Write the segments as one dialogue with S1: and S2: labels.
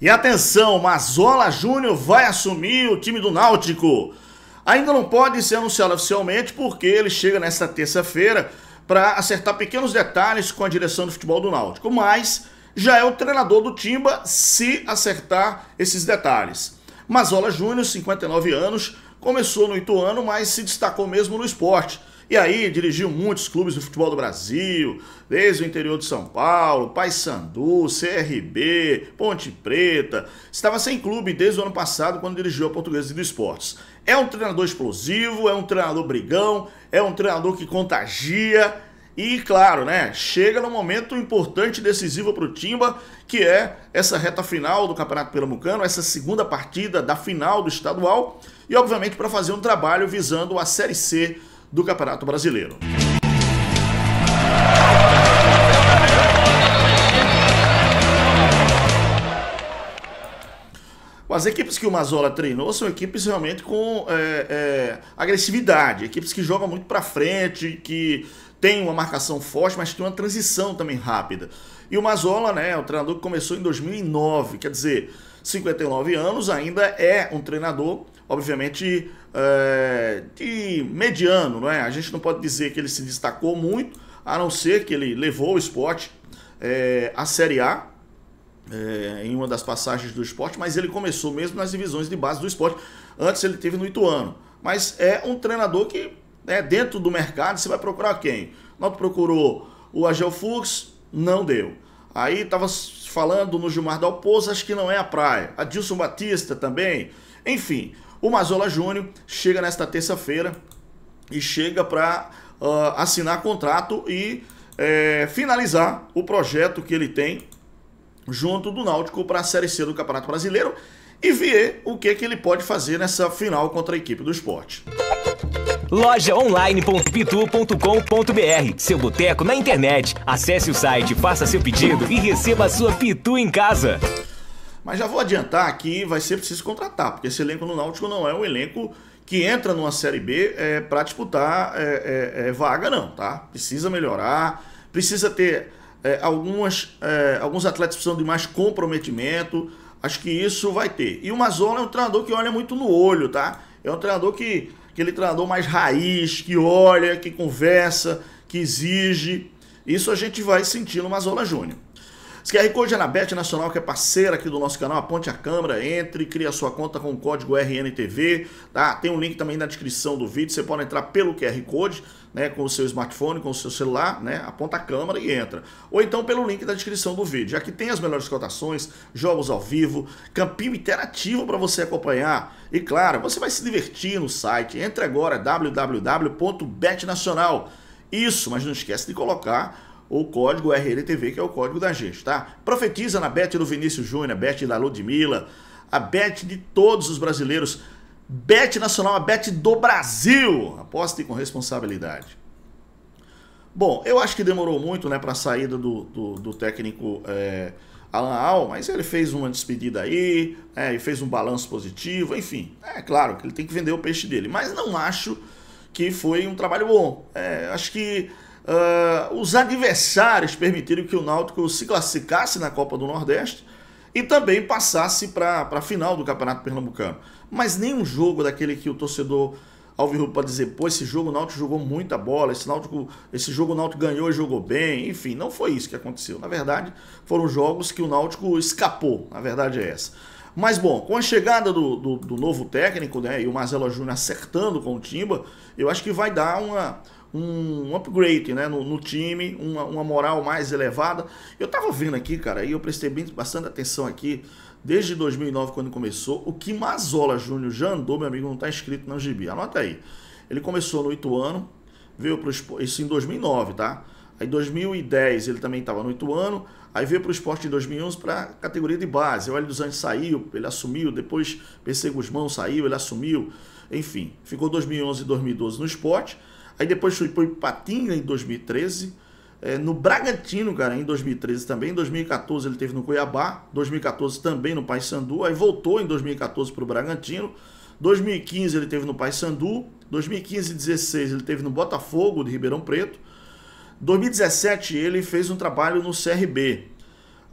S1: E atenção, Mazola Júnior vai assumir o time do Náutico. Ainda não pode ser anunciado oficialmente porque ele chega nesta terça-feira para acertar pequenos detalhes com a direção do futebol do Náutico, mas já é o treinador do Timba se acertar esses detalhes. Mazola Júnior, 59 anos, começou no Ituano, mas se destacou mesmo no esporte e aí dirigiu muitos clubes do futebol do Brasil, desde o interior de São Paulo, Paysandu, CRB, Ponte Preta. Estava sem clube desde o ano passado quando dirigiu a Portuguesa do Esportes. É um treinador explosivo, é um treinador brigão, é um treinador que contagia. E claro, né, chega no momento importante e decisivo para o Timba, que é essa reta final do Campeonato Pernambucano, essa segunda partida da final do estadual, e obviamente para fazer um trabalho visando a Série C do Campeonato Brasileiro. As equipes que o Mazola treinou são equipes realmente com é, é, agressividade, equipes que jogam muito para frente, que tem uma marcação forte, mas tem uma transição também rápida. E o Mazola, né, o é treinador que começou em 2009, quer dizer, 59 anos, ainda é um treinador, obviamente, é, de mediano, não é? A gente não pode dizer que ele se destacou muito, a não ser que ele levou o esporte é, à Série A, é, em uma das passagens do esporte, mas ele começou mesmo nas divisões de base do esporte. Antes ele teve no Ituano. Mas é um treinador que, né, dentro do mercado, você vai procurar quem? Não procurou o Agel Fux, não deu. Aí estava falando no Gilmar Dalpozo, acho que não é a praia. Adilson Batista também. Enfim, o Mazola Júnior chega nesta terça-feira e chega para uh, ah, assinar contrato e é, finalizar o projeto que ele tem junto do Náutico para a Série C do Campeonato Brasileiro e ver o que, que ele pode fazer nessa final contra a equipe do esporte lojaonline.pitu.com.br. Seu boteco na internet. Acesse o site, faça seu pedido e receba a sua Pitu em casa. Mas já vou adiantar que vai ser preciso contratar, porque esse elenco no Náutico não é um elenco que entra numa Série B é, para disputar é, é, é, vaga, não, tá? Precisa melhorar, precisa ter é, algumas, é, alguns atletas precisam de mais comprometimento, acho que isso vai ter. E o Mazola é um treinador que olha muito no olho, tá? É um treinador que aquele é treinador mais raiz, que olha, que conversa, que exige. Isso a gente vai sentindo no Mazola Júnior. Esse QR Code é na Bet Nacional, que é parceira aqui do nosso canal. Aponte a câmera, entre, cria sua conta com o código RNTV. Tá? Tem um link também na descrição do vídeo. Você pode entrar pelo QR Code, né? Com o seu smartphone, com o seu celular, né? Aponta a câmera e entra. Ou então pelo link da descrição do vídeo. Aqui tem as melhores cotações, jogos ao vivo, campinho interativo para você acompanhar. E claro, você vai se divertir no site. Entre agora, www.betnacional. Isso, mas não esquece de colocar o código RLTV, que é o código da gente, tá? Profetiza na bet do Vinícius Júnior, bet da Ludmilla, a bet de todos os brasileiros, bet nacional, a bet do Brasil. Aposte com responsabilidade. Bom, eu acho que demorou muito né, para a saída do, do, do técnico é, Alan Al, mas ele fez uma despedida aí, é, e fez um balanço positivo, enfim. É claro que ele tem que vender o peixe dele, mas não acho que foi um trabalho bom. É, acho que Uh, os adversários permitiram que o Náutico se classificasse na Copa do Nordeste e também passasse para a final do Campeonato Pernambucano. Mas nenhum jogo daquele que o torcedor Alvirrubro pode dizer, pô, esse jogo o Náutico jogou muita bola, esse, Náutico, esse jogo o Náutico ganhou e jogou bem, enfim, não foi isso que aconteceu. Na verdade, foram jogos que o Náutico escapou, na verdade é essa. Mas bom, com a chegada do, do, do novo técnico, né, e o Marcelo Júnior acertando com o Timba, eu acho que vai dar uma um upgrade né, no, no time, uma, uma, moral mais elevada. Eu tava vendo aqui, cara, e eu prestei bem, bastante atenção aqui, desde 2009, quando começou, o que Mazola Júnior já andou, meu amigo, não tá escrito no GB. Anota aí. Ele começou no Ituano, veio pro isso em 2009, tá? Aí em 2010 ele também estava no Ituano, aí veio para o esporte em 2011 para categoria de base. O Hélio dos Anjos saiu, ele assumiu, depois PC Guzmão saiu, ele assumiu, enfim. Ficou 2011 e 2012 no esporte, Aí depois fui para Ipatinga em 2013. É, no Bragantino, cara, em 2013 também. Em 2014 ele teve no Cuiabá. 2014 também no Paysandu. Aí voltou em 2014 para o Bragantino. 2015 ele teve no Paysandu. 2015 e 2016 ele teve no Botafogo de Ribeirão Preto. 2017 ele fez um trabalho no CRB.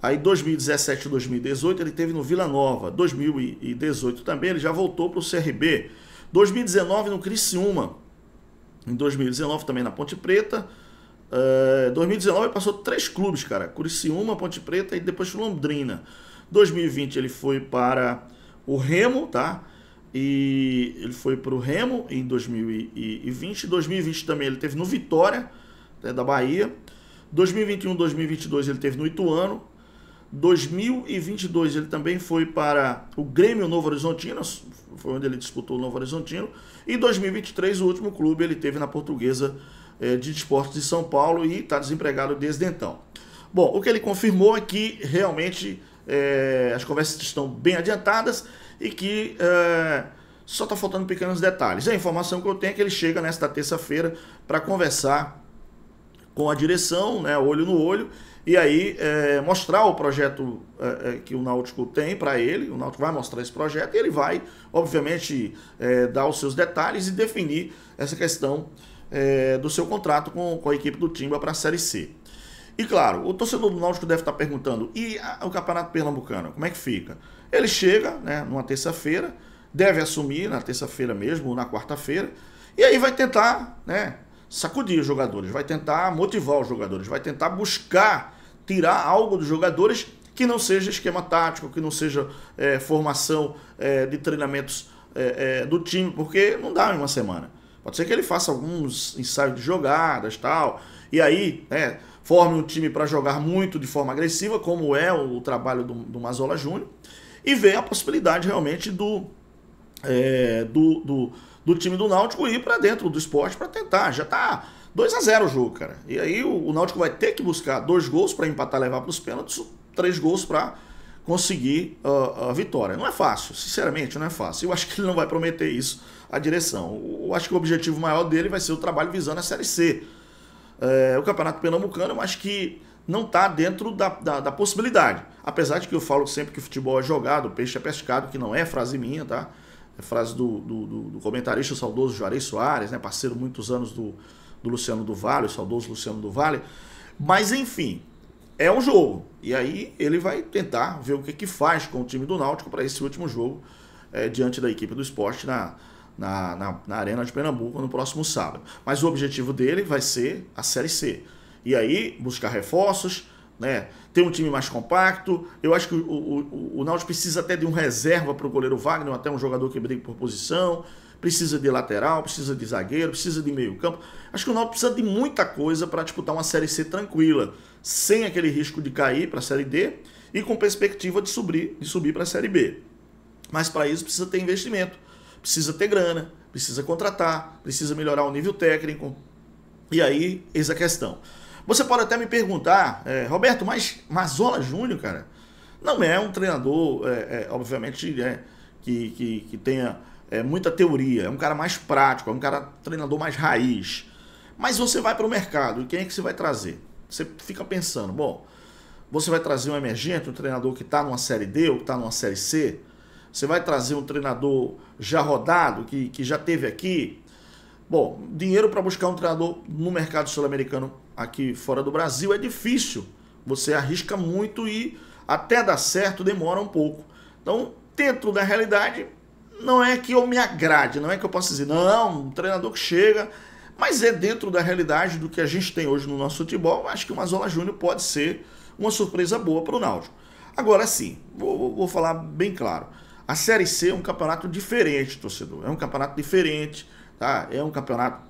S1: Aí 2017 e 2018 ele teve no Vila Nova. 2018 também ele já voltou para o CRB. 2019 no Criciúma. Em 2019 também na Ponte Preta. Uh, 2019 ele passou três clubes, cara. Curiciúma, Ponte Preta e depois Londrina. 2020 ele foi para o Remo, tá? E ele foi para o Remo em 2020. 2020 também ele teve no Vitória, né, da Bahia. 2021, 2022 ele teve no Ituano. 2022 ele também foi para o Grêmio Novo Horizontino, foi onde ele disputou o Novo Horizontino. E 2023 o último clube ele teve na Portuguesa eh, de Esportes de São Paulo e está desempregado desde então. Bom, o que ele confirmou é que realmente é, as conversas estão bem adiantadas e que é, só está faltando pequenos detalhes. A informação que eu tenho é que ele chega nesta terça-feira para conversar com a direção, né, olho no olho, e aí é, mostrar o projeto é, é que o Náutico tem para ele, o Náutico vai mostrar esse projeto, e ele vai, obviamente, é, dar os seus detalhes e definir essa questão é, do seu contrato com, com a equipe do Timba para a Série C. E claro, o torcedor do Náutico deve estar tá perguntando, e a, o Campeonato Pernambucano, como é que fica? Ele chega né, numa terça-feira, deve assumir na terça-feira mesmo, ou na quarta-feira, e aí vai tentar né, sacudir os jogadores, vai tentar motivar os jogadores, vai tentar buscar tirar algo dos jogadores que não seja esquema tático, que não seja é, formação é, de treinamentos é, é do time, porque não dá em uma semana. Pode ser que ele faça alguns ensaios de jogadas tal, e aí né, forme um time para jogar muito de forma agressiva, como é o trabalho do, do Mazola Júnior, e vê a possibilidade realmente do, é, do, do do time do Náutico ir para dentro do esporte para tentar. Já tá 2 a 0 o jogo, cara. E aí o, o Náutico vai ter que buscar dois gols para empatar levar para os pênaltis, três gols para conseguir uh, a vitória. Não é fácil, sinceramente, não é fácil. Eu acho que ele não vai prometer isso à direção. Eu acho que o objetivo maior dele vai ser o trabalho visando a Série C. É, o Campeonato Pernambucano, eu acho que não está dentro da, da, da, possibilidade. Apesar de que eu falo sempre que o futebol é jogado, o peixe é pescado, que não é frase minha, tá? É frase do, do, do, do comentarista saudoso Juarez Soares, né? parceiro muitos anos do, do Luciano do Vale, saudoso Luciano do Vale. Mas enfim, é um jogo. E aí ele vai tentar ver o que, que faz com o time do Náutico para esse último jogo é, diante da equipe do esporte na, na, na, na, Arena de Pernambuco no próximo sábado. Mas o objetivo dele vai ser a Série C. E aí buscar reforços, né? Tem um time mais compacto. Eu acho que o, o, o Náutico precisa até de um reserva para o goleiro Wagner, até um jogador que briga por posição. Precisa de lateral, precisa de zagueiro, precisa de meio campo. Acho que o Náutico precisa de muita coisa para disputar uma Série C tranquila, sem aquele risco de cair para a Série D e com perspectiva de subir, de subir para a Série B. Mas para isso precisa ter investimento, precisa ter grana, precisa contratar, precisa melhorar o nível técnico. E aí, eis a questão. Você pode até me perguntar, é, Roberto, mas Mazola Júnior, cara, não é um treinador, é, é, obviamente, é, que, que, que, tenha é, muita teoria. É um cara mais prático, é um cara treinador mais raiz. Mas você vai para o mercado e quem é que você vai trazer? Você fica pensando, bom, você vai trazer um emergente, um treinador que está numa série D ou que está numa série C? Você vai trazer um treinador já rodado, que, que já teve aqui? Bom, dinheiro para buscar um treinador no mercado sul-americano aqui fora do Brasil é difícil. Você arrisca muito e até dar certo demora um pouco. Então, dentro da realidade, não é que eu me agrade, não é que eu possa dizer, não, um treinador que chega, mas é dentro da realidade do que a gente tem hoje no nosso futebol. Acho que o Mazola Júnior pode ser uma surpresa boa para o Náutico. Agora sim, vou, vou falar bem claro. A Série C é um campeonato diferente, torcedor. É um campeonato diferente, tá? É um campeonato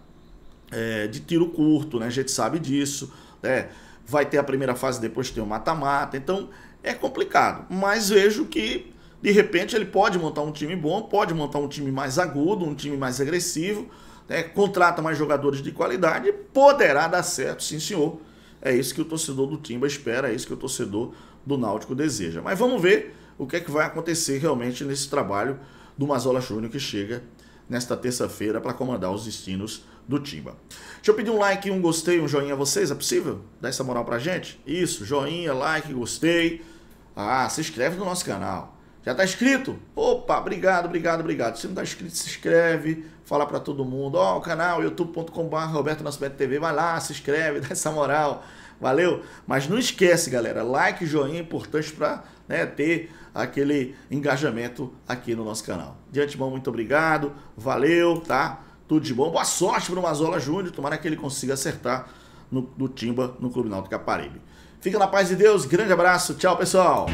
S1: é, de tiro curto, né? A gente sabe disso. Né? Vai ter a primeira fase, depois tem o mata-mata. Então é complicado. Mas vejo que de repente ele pode montar um time bom, pode montar um time mais agudo, um time mais agressivo, né? contrata mais jogadores de qualidade, poderá dar certo, sim senhor. É isso que o torcedor do Timba espera, é isso que o torcedor do Náutico deseja. Mas vamos ver o que é que vai acontecer realmente nesse trabalho do Mazola Júnior que chega nesta terça-feira para comandar os destinos do Timba. Deixa eu pedir um like, um gostei, um joinha a vocês, é possível? Dá essa moral pra gente? Isso, joinha, like, gostei. Ah, se inscreve no nosso canal. Já tá inscrito? Opa, obrigado, obrigado, obrigado. Se não tá inscrito, se inscreve, fala para todo mundo. Ó, oh, o canal youtube.com.br Roberto Nascimento TV, vai lá, se inscreve, dá essa moral. Valeu? Mas não esquece, galera, like, joinha é importante para né, ter aquele engajamento aqui no nosso canal. De antemão, muito obrigado, valeu, tá? tudo de bom. Boa sorte para o Mazola Júnior. Tomara que ele consiga acertar no, no Timba, no Clube Náutico Aparelho. Fica na paz de Deus. Grande abraço. Tchau, pessoal.